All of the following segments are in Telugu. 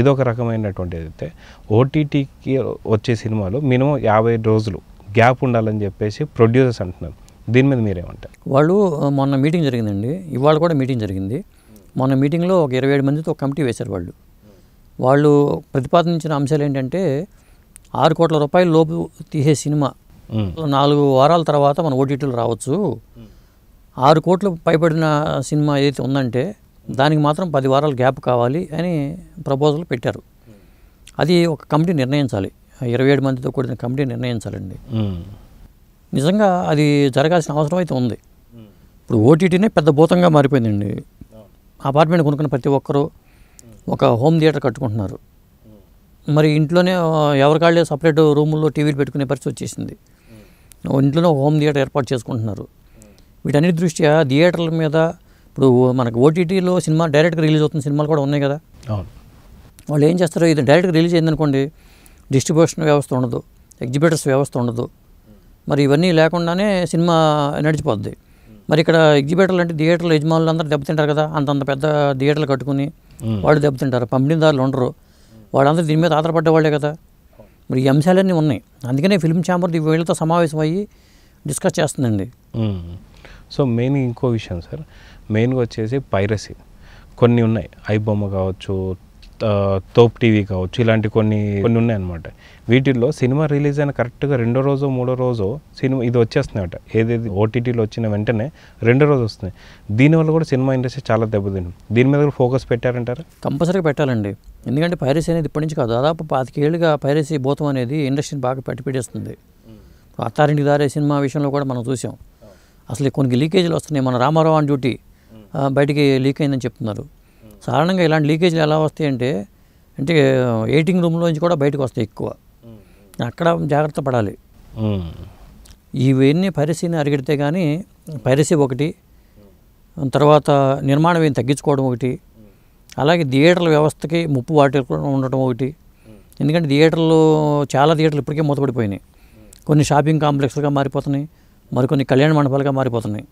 ఇదొక రకమైనటువంటి అయితే ఓటీటీకి వచ్చే సినిమాలు మినిమం యాభై రోజులు గ్యాప్ ఉండాలని చెప్పేసి ప్రొడ్యూసర్స్ అంటున్నారు దీని మీద మీరేమంటారు వాళ్ళు మొన్న మీటింగ్ జరిగిందండి ఇవాళ కూడా మీటింగ్ జరిగింది మొన్న మీటింగ్లో ఒక ఇరవై ఏడు మందితో ఒక కమిటీ వేశారు వాళ్ళు వాళ్ళు ప్రతిపాదించిన అంశాలు ఏంటంటే ఆరు కోట్ల రూపాయల లోపు తీసే సినిమా నాలుగు వారాల తర్వాత మన ఓటీటీలు రావచ్చు ఆరు కోట్లు పైబడిన సినిమా ఏదైతే ఉందంటే దానికి మాత్రం పది వారాలు గ్యాప్ కావాలి అని ప్రపోజల్ పెట్టారు అది ఒక కమిటీ నిర్ణయించాలి ఇరవై ఏడు మందితో కూడిన కమిటీ నిర్ణయించాలండి నిజంగా అది జరగాల్సిన అవసరం అయితే ఉంది ఇప్పుడు ఓటీటీనే పెద్ద భూతంగా మారిపోయిందండి అపార్ట్మెంట్ కొనుక్కున్న ప్రతి ఒక్కరూ ఒక హోమ్ థియేటర్ కట్టుకుంటున్నారు మరి ఇంట్లోనే ఎవరికాళ్ళే సపరేట్ రూముల్లో టీవీలు పెట్టుకునే పరిస్థితి వచ్చేసింది ఇంట్లోనే హోమ్ థియేటర్ ఏర్పాటు చేసుకుంటున్నారు వీటన్నిటి దృష్ట్యా థియేటర్ల మీద ఇప్పుడు మనకు ఓటీటీలో సినిమా డైరెక్ట్గా రిలీజ్ అవుతున్న సినిమాలు కూడా ఉన్నాయి కదా వాళ్ళు ఏం చేస్తారు ఇది డైరెక్ట్గా రిలీజ్ అయిందనుకోండి డిస్ట్రిబ్యూషన్ వ్యవస్థ ఉండదు ఎగ్జిబిటర్స్ వ్యవస్థ ఉండదు మరి ఇవన్నీ లేకుండానే సినిమా నడిచిపోద్ది మరి ఇక్కడ ఎగ్జిబిటర్లు అంటే థియేటర్లు యజమానులు అందరూ దెబ్బతింటారు కదా అంతంత పెద్ద థియేటర్లు కట్టుకుని వాళ్ళు దెబ్బతింటారు పంపిణీదారులు ఉండరు వాళ్ళందరూ దీని మీద ఆధారపడ్డవాళ్లే కదా మరి ఈ అంశాలన్నీ ఉన్నాయి అందుకనే ఫిల్మ్ ఛాంబర్ వీళ్ళతో సమావేశం అయ్యి డిస్కస్ చేస్తుందండి సో మెయిన్ ఇంకో విషయం సార్ మెయిన్గా వచ్చేసి పైరసీ కొన్ని ఉన్నాయి ఐబొమ్మ కావచ్చు తోప్ టీవీ కావచ్చు ఇలాంటి కొన్ని కొన్ని ఉన్నాయన్నమాట వీటిల్లో సినిమా రిలీజ్ అయిన కరెక్ట్గా రెండో రోజు మూడో రోజు సినిమా ఇది వచ్చేస్తుందట ఏదేది ఓటీటీలో వచ్చిన వెంటనే రెండో రోజు వస్తుంది దీనివల్ల కూడా సినిమా ఇండస్ట్రీ చాలా దెబ్బతింది దీని మీద కూడా ఫోకస్ పెట్టారంటారు కంపల్సరీగా పెట్టాలండి ఎందుకంటే పైరసీ అనేది ఇప్పటి నుంచి కాదు దాదాపు పాతికేళ్ళుగా పైరసీ భూతం అనేది ఇండస్ట్రీని బాగా పెట్టిపెట్టేస్తుంది అత్తారింటి దారే సినిమా విషయంలో కూడా మనం చూసాం అసలు కొన్ని లీకేజీలు వస్తున్నాయి మన రామారావు ఆన్ డ్యూటీ బయటికి లీక్ అయిందని చెప్తున్నారు సాధారణంగా ఇలాంటి లీకేజీలు ఎలా వస్తాయంటే అంటే అంటే ఎయిటింగ్ రూమ్లోంచి కూడా బయటకు వస్తాయి ఎక్కువ అక్కడ జాగ్రత్త పడాలి ఇవన్నీ పైరసీని అరిగిడితే కానీ పైరసీ ఒకటి తర్వాత నిర్మాణం ఏం తగ్గించుకోవడం ఒకటి అలాగే థియేటర్ల వ్యవస్థకి ముప్పు వాటి ఉండటం ఒకటి ఎందుకంటే థియేటర్లు చాలా థియేటర్లు ఇప్పటికే మూతపడిపోయినాయి కొన్ని షాపింగ్ కాంప్లెక్స్లుగా మారిపోతున్నాయి మరికొన్ని కళ్యాణ మండపాలుగా మారిపోతున్నాయి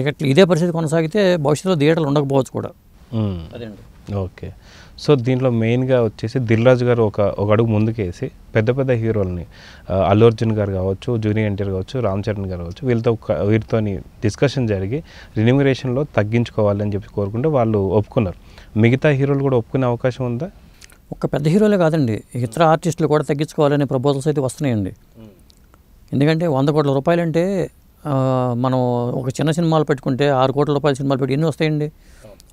ఇట్లా ఇదే పరిస్థితి కొనసాగితే భవిష్యత్తులో థియేటర్లు ఉండకపోవచ్చు కూడా అదేండి ఓకే సో దీంట్లో మెయిన్గా వచ్చేసి దిల్రాజు గారు ఒక ఒక అడుగు ముందుకేసి పెద్ద పెద్ద హీరోలని అల్లు అర్జున్ గారు కావచ్చు జూనియర్ ఎన్టీఆర్ కావచ్చు రామ్ చరణ్ గారు కావచ్చు వీళ్ళతో వీరితో డిస్కషన్ జరిగి రినిమిరేషన్లో తగ్గించుకోవాలని చెప్పి కోరుకుంటే వాళ్ళు ఒప్పుకున్నారు మిగతా హీరోలు కూడా ఒప్పుకునే అవకాశం ఉందా ఒక పెద్ద హీరోలే కాదండి ఇతర ఆర్టిస్టులు కూడా తగ్గించుకోవాలనే ప్రపోజల్స్ అయితే వస్తున్నాయండి ఎందుకంటే వంద కోట్ల రూపాయలు అంటే మనం ఒక చిన్న సినిమాలు పెట్టుకుంటే ఆరు కోట్ల రూపాయల సినిమాలు పెట్టి ఎన్ని వస్తాయండి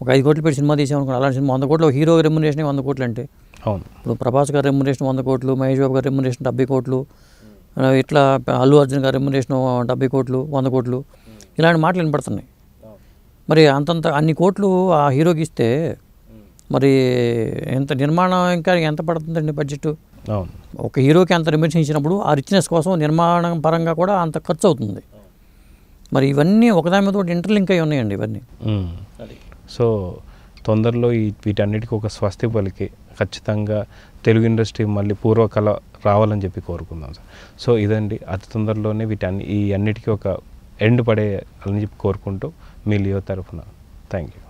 ఒక ఐదు కోట్లు పెట్టి సినిమా తీసామనుకోండి అలాంటి సినిమా వంద కోట్లు హీరో రెమ్యునేషన్ వంద కోట్లు అంటే అవును ఇప్పుడు ప్రభాస్ గారి రెమ్యునేషన్ వంద కోట్లు మహేష్ బాబు గారి రెమ్యునేషన్ డెబ్బై కోట్లు ఇట్లా అల్లు అర్జున్ గారి రెమ్యునేషన్ డెబ్బై కోట్లు వంద కోట్లు ఇలాంటి మాటలు వినపడుతున్నాయి మరి అంతంత అన్ని కోట్లు ఆ హీరోకి ఇస్తే మరి ఎంత నిర్మాణం ఇంకా ఎంత పడుతుందండి బడ్జెట్ ఒక హీరోకి అంత రిమ్యునరేషన్ ఇచ్చినప్పుడు ఆ రిచ్నెస్ కోసం నిర్మాణం పరంగా కూడా అంత ఖర్చు అవుతుంది మరి ఇవన్నీ ఒకదాని మీద ఒకటి ఇంటర్లింక్ అయి ఉన్నాయండి ఇవన్నీ సో తొందరలో ఈ వీటన్నిటికీ ఒక స్వస్తి పలికి ఖచ్చితంగా తెలుగు ఇండస్ట్రీ మళ్ళీ పూర్వకళ రావాలని చెప్పి కోరుకుందాం సార్ సో ఇదండి అతి తొందరలోనే వీటన్ని ఈ అన్నిటికీ ఒక ఎండ్ పడే అని చెప్పి కోరుకుంటూ మీ లియో తరఫున థ్యాంక్ యూ